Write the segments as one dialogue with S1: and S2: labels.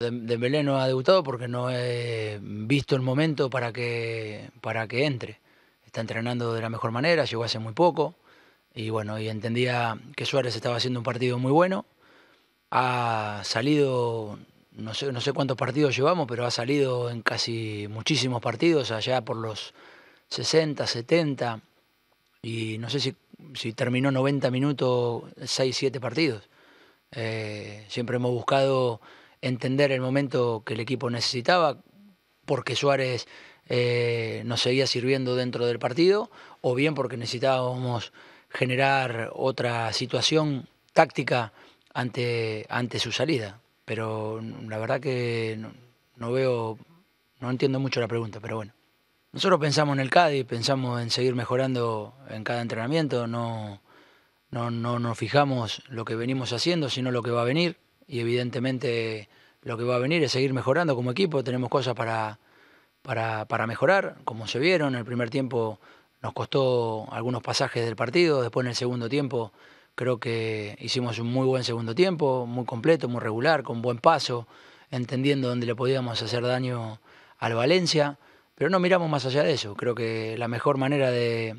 S1: Dembélé no ha debutado porque no he visto el momento para que, para que entre. Está entrenando de la mejor manera, llegó hace muy poco y bueno, y entendía que Suárez estaba haciendo un partido muy bueno. Ha salido, no sé, no sé cuántos partidos llevamos, pero ha salido en casi muchísimos partidos, allá por los 60, 70 y no sé si, terminó 90 minutos, 6, 7 partidos. Eh, siempre hemos buscado entender el momento que el equipo necesitaba, porque Suárez eh, nos seguía sirviendo dentro del partido, o bien porque necesitábamos generar otra situación táctica ante, ante su salida. Pero la verdad que no, veo, no entiendo mucho la pregunta, pero bueno. Nosotros pensamos en el Cádiz, pensamos en seguir mejorando en cada entrenamiento, no, no, no nos fijamos lo que venimos haciendo, sino lo que va a venir y evidentemente lo que va a venir es seguir mejorando como equipo, tenemos cosas para, para, mejorar, como se vieron, en el primer tiempo nos costó algunos pasajes del partido, después en el segundo tiempo creo que hicimos un muy buen segundo tiempo, muy completo, muy regular, con buen paso, entendiendo dónde le podíamos hacer daño al Valencia, pero no miramos más allá de eso, creo que la mejor manera de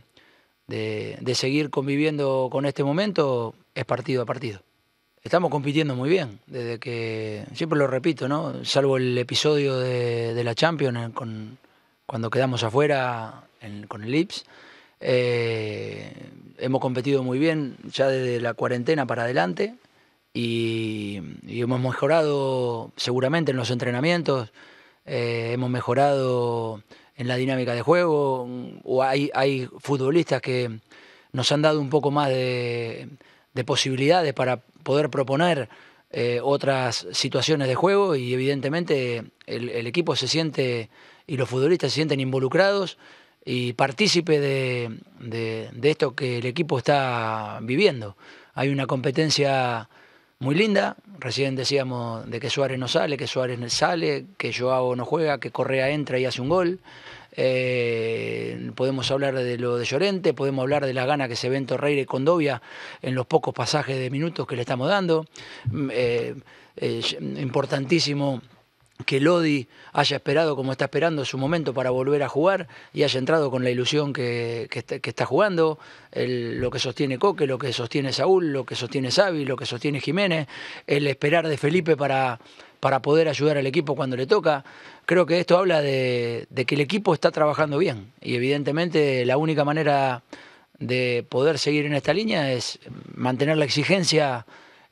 S1: seguir conviviendo con este momento es partido a partido estamos compitiendo muy bien. Desde que, siempre lo repito, ¿no? Salvo el episodio de, la Champions con, cuando quedamos afuera con el Ips. Eh, hemos competido muy bien ya desde la cuarentena para adelante y, hemos mejorado seguramente en los entrenamientos, eh, hemos mejorado en la dinámica de juego, o hay, hay futbolistas que nos han dado un poco más de, de posibilidades para poder proponer eh, otras situaciones de juego y evidentemente el, equipo se siente y los futbolistas se sienten involucrados y partícipe de esto que el equipo está viviendo. Hay una competencia muy linda. Recién decíamos de que Suárez no sale, que Suárez sale, que Joao no juega, que Correa entra y hace un gol. Eh, podemos hablar de lo de Llorente, podemos hablar de las ganas que se ven Torreira y Condovia en los pocos pasajes de minutos que le estamos dando. Mm, eh, eh, importantísimo que Lodi haya esperado como está esperando su momento para volver a jugar y haya entrado con la ilusión que, está, jugando, lo que sostiene Coque, lo que sostiene Saúl, lo que sostiene Xavi, lo que sostiene Jiménez, el esperar de Felipe para, para poder ayudar al equipo cuando le toca. Creo que esto habla de que el equipo está trabajando bien y evidentemente la única manera de poder seguir en esta línea es mantener la exigencia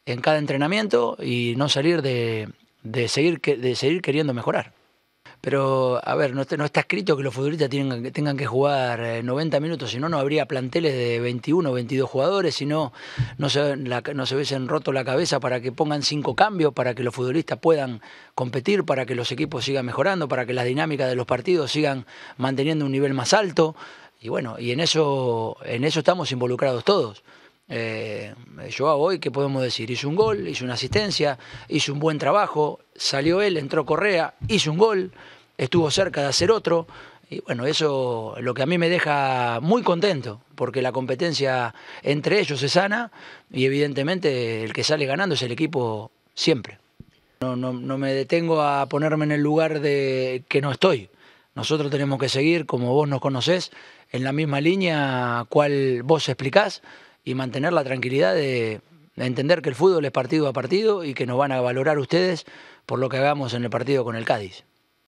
S1: en cada entrenamiento y no salir de, de seguir, de seguir queriendo mejorar. Pero, a ver, no, está escrito que los futbolistas tengan que jugar 90 eh, minutos, si no, no habría planteles de 21 o 22 jugadores, si no, no se, no se hubiesen roto la cabeza para que pongan cinco cambios, para que los futbolistas puedan competir, para que los equipos sigan mejorando, para que las dinámicas de los partidos sigan manteniendo un nivel más alto. Y bueno, y en eso, en eso estamos involucrados todos. Eh, Joao hoy, ¿qué podemos decir? Hizo un gol, hizo una asistencia, hizo un buen trabajo, salió él, entró Correa, hizo un gol, estuvo cerca de hacer otro. Y bueno, eso lo que a mí me deja muy contento, porque la competencia entre ellos es sana y evidentemente el que sale ganando es el equipo siempre. No, no me detengo a ponerme en el lugar de que no estoy. Nosotros tenemos que seguir, como vos nos conocés, en la misma línea cual vos explicás y mantener la tranquilidad de, entender que el fútbol es partido a partido y que nos van a valorar ustedes por lo que hagamos en el partido con el Cádiz.